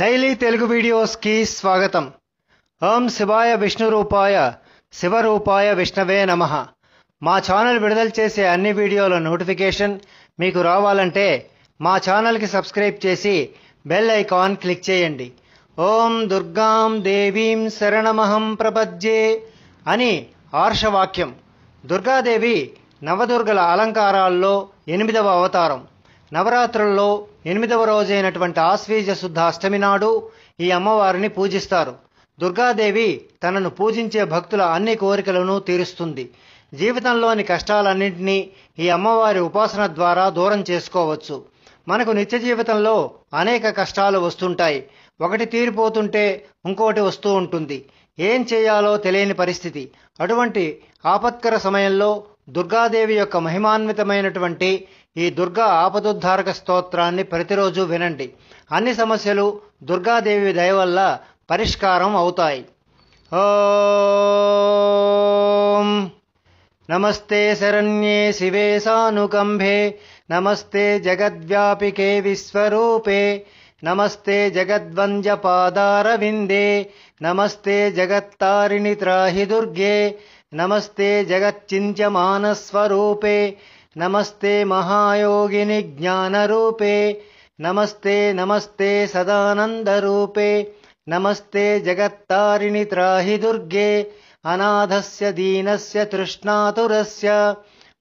daily Telugu వీడియోస్కి స్వాగతం ఓం శివాయ విష్ణు రూపాయ శివరూపాయ విష్ణవే నమ మా ఛానల్ విడుదల చేసే అన్ని వీడియోల నోటిఫికేషన్ మీకు రావాలంటే మా ఛానల్కి సబ్స్క్రైబ్ చేసి బెల్ ఐకాన్ క్లిక్ చేయండి ఓం దుర్గాం దేవీం శరణమహం ప్రపద్యే అని ఆర్షవాక్యం దుర్గాదేవి నవదుర్గల అలంకారాల్లో ఎనిమిదవ అవతారం నవరాత్రుల్లో ఎనిమిదవ రోజైనటువంటి ఆశ్వీజ శుద్ధ అష్టమి నాడు ఈ అమ్మవారిని పూజిస్తారు దుర్గాదేవి తనను పూజించే భక్తుల అన్ని కోరికలను తీరుస్తుంది జీవితంలోని కష్టాలన్నింటినీ ఈ అమ్మవారి ఉపాసన ద్వారా దూరం చేసుకోవచ్చు మనకు నిత్య జీవితంలో అనేక కష్టాలు వస్తుంటాయి ఒకటి తీరిపోతుంటే ఇంకోటి వస్తూ ఉంటుంది ఏం చేయాలో తెలియని పరిస్థితి అటువంటి ఆపత్కర సమయంలో దుర్గాదేవి యొక్క మహిమాన్వితమైనటువంటి ఈ దుర్గా ఆపదుద్ధారక స్తోత్రాన్ని ప్రతిరోజు వినండి అన్ని సమస్యలు దుర్గాదేవి దయ వల్ల పరిష్కారం అవుతాయి నమస్తే శరణ్యే శివే సానుకంభే నమస్తే జగద్వ్యాపికే విశ్వరూపే నమస్తే జగద్వంజ పాదారవిందే నమస్తే జగత్తారిణి త్రాహి దుర్గే नमस्ते जगच्चिन्त्यमानस्वरूपे नमस्ते ज्ञानरूपे नमस्ते नमस्ते सदानन्दरूपे नमस्ते जगत्तारिणि दुर्गे अनाथस्य दीनस्य तृष्णातुरस्य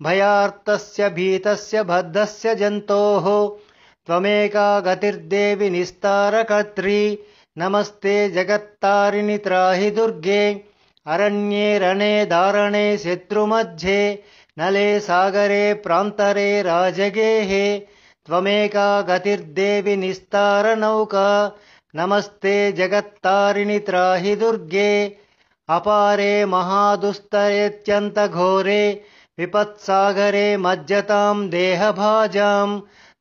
भयार्तस्य भीतस्य बद्धस्य जन्तोः त्वमेका निस्तारकर्त्री नमस्ते जगत्तारिणि दुर्गे अरण्ये रणे दारणे शत्रुमध्ये नले सागरे प्रान्तरे राजगेः त्वमेका गतिर्देवि निस्तारनौका नमस्ते जगत्तारिणि त्राहि दुर्गे अपारे घोरे विपत्सागरे मज्जतां देहभाजां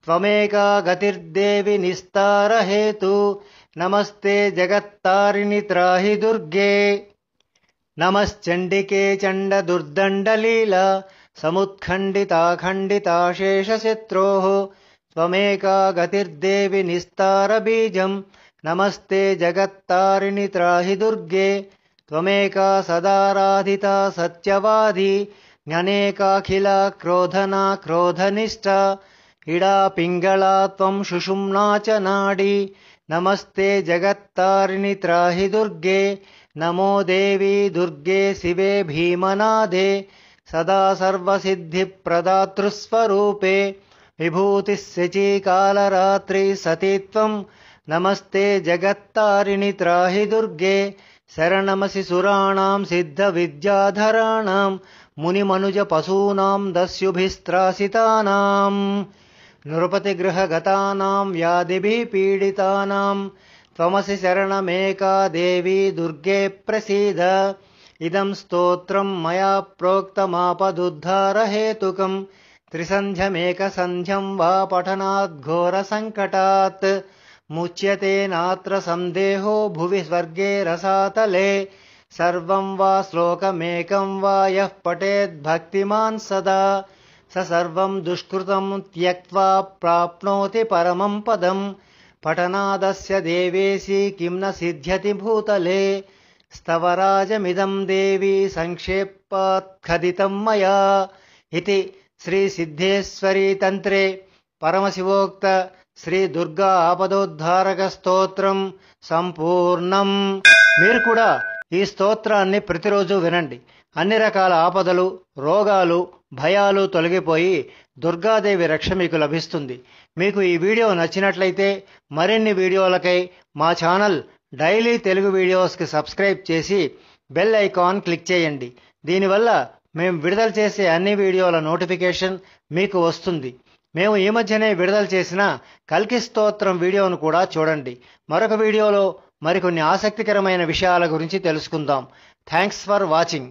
त्वमेका गतिर्देवि निस्तारहेतु नमस्ते जगत्तारिणि त्राहि दुर्गे नमश्चण्डिके चण्डदुर्दण्डलीला समुत्खण्डिता खण्डिता शेषशत्रोः त्वमेका गतिर्देवि निस्तारबीजम् नमस्ते जगत्तारिणि त्राहि दुर्गे त्वमेका सदाराधिता सत्यवाधि ज्ञनेकाखिला क्रोधना क्रोधनिष्ठा इडापिङ्गला त्वम् सुषुम्ना च नाडी नमस्ते जगत्तारिणि त्राहि दुर्गे नमो देवी दुर्गे शिवे भीमनादे सदा सर्वसिद्धिप्रदातृस्वरूपे विभूतिः शिचीकालरात्रि सती त्वम् नमस्ते जगत्तारिणि त्राहि दुर्गे शरणमसि सुराणाम् सिद्धविद्याधराणाम् मुनिमनुजपशूनाम् दस्युभिस्त्रासितानाम् नृपतिगृहगतानाम् व्याधिभिः पीडितानाम् त्वमसि शरणमेका देवी दुर्गे प्रसीद इदं स्तोत्रम् मया प्रोक्तमापदुद्धारहेतुकम् त्रिसन्ध्यमेकसन्ध्यम् वा पठनात् मुच्यते नात्र सन्देहो भुवि स्वर्गे रसातले सर्वं वा श्लोकमेकम् वा यः पठेद्भक्तिमान् सदा स सर्वम् दुष्कृतम् त्यक्त्वा प्राप्नोति परमम् पदम् పఠనాదస్య దేవేశీ కిం న సిద్ధ్యతి భూతలే స్తవరాజమిదం దేవి సంక్షేపాత్ఖదితం మయా ఇది శ్రీ సిద్ధేశ్వరీ తంత్రే పరమశివోక్త శ్రీ దుర్గా ఆపదోద్ధారక స్తోత్రం సంపూర్ణం మీరు కూడా ఈ స్తోత్రాన్ని ప్రతిరోజు వినండి అన్ని రకాల ఆపదలు రోగాలు భయాలు తొలగిపోయి దుర్గాదేవి రక్ష మీకు లభిస్తుంది మీకు ఈ వీడియో నచ్చినట్లయితే మరిన్ని వీడియోలకై మా ఛానల్ డైలీ తెలుగు వీడియోస్కి సబ్స్క్రైబ్ చేసి బెల్ ఐకాన్ క్లిక్ చేయండి దీనివల్ల మేము విడుదల చేసే అన్ని వీడియోల నోటిఫికేషన్ మీకు వస్తుంది మేము ఈ మధ్యనే విడుదల చేసిన కల్కి స్తోత్రం వీడియోను కూడా చూడండి మరొక వీడియోలో మరికొన్ని ఆసక్తికరమైన విషయాల గురించి తెలుసుకుందాం థ్యాంక్స్ ఫర్ వాచింగ్